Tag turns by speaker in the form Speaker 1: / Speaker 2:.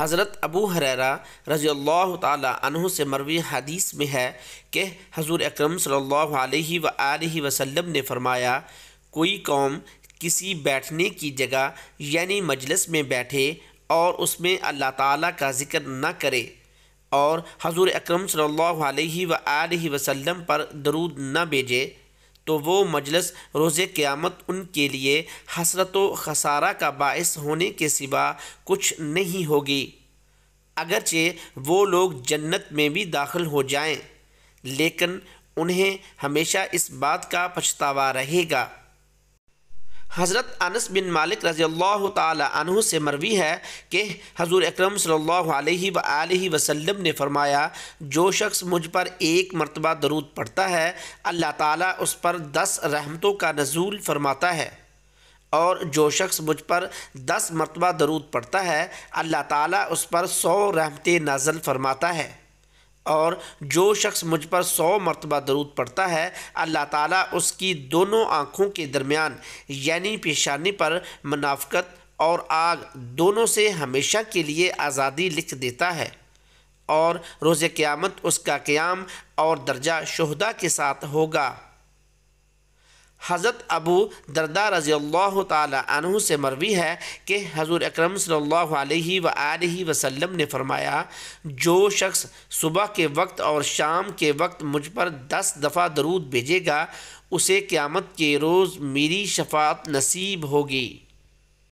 Speaker 1: हज़रत अबू हरेरा रज़ी अल्लाह तह से मरवी हदीस में है कि हजूर अक्रम सल्लल्लाहु अलैहि वसल्लम ने फरमाया कोई कौम किसी बैठने की जगह यानी मजलिस में बैठे और उसमें अल्लाह ताला का ज़िक्र न करे और हजूर अक्रम सल्लल्लाहु अलैहि वसल्लम पर दरूद न भेजे तो वो मजलस रोज़ क़्यामत उनके लिए हसरत व खसारा का बायस होने के सिवा कुछ नहीं होगी अगरचे वो लोग जन्नत में भी दाखिल हो जाएं लेकिन उन्हें हमेशा इस बात का पछतावा रहेगा हज़रत अनस बिन मालिक रज़ी अल्लाह तह से मरवी है कि हजूर अक्रम सल्ह वसम ने फ़रमाया जो शख्स मुझ पर एक मरतबा दरूद पढ़ता है अल्लाह ताली उस पर दस रहमतों का नजूल फरमाता है और जो शख्स मुझ पर दस मरतबा दरूद पढ़ता है अल्लाह ताली उस पर सौ रहमतें नाजल फरमाता है और जो शख्स मुझ पर सौ मरतबा दरूद पड़ता है अल्लाह ताला उसकी दोनों आँखों के दरमियान यानी पेशानी पर मुनाफत और आग दोनों से हमेशा के लिए आज़ादी लिख देता है और रोज़ क़्यामत उसका क़्याम और दर्जा शहदा के साथ होगा हज़रत अबू दरदा रज़ी अल्लाह तु से मरवी है कि हजूर अक्रम सल्ह वसम ने फरमाया जो शख्स सुबह के वक्त और शाम के वक्त मुझ पर दस दफ़ा दरूद भेजेगा उसे क़्यामत के रोज़ मेरी शफात नसीब होगी